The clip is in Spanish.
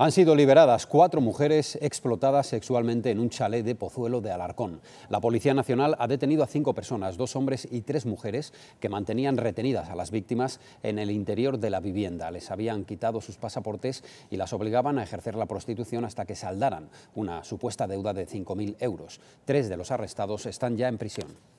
Han sido liberadas cuatro mujeres explotadas sexualmente en un chalet de Pozuelo de Alarcón. La Policía Nacional ha detenido a cinco personas, dos hombres y tres mujeres, que mantenían retenidas a las víctimas en el interior de la vivienda. Les habían quitado sus pasaportes y las obligaban a ejercer la prostitución hasta que saldaran una supuesta deuda de 5.000 euros. Tres de los arrestados están ya en prisión.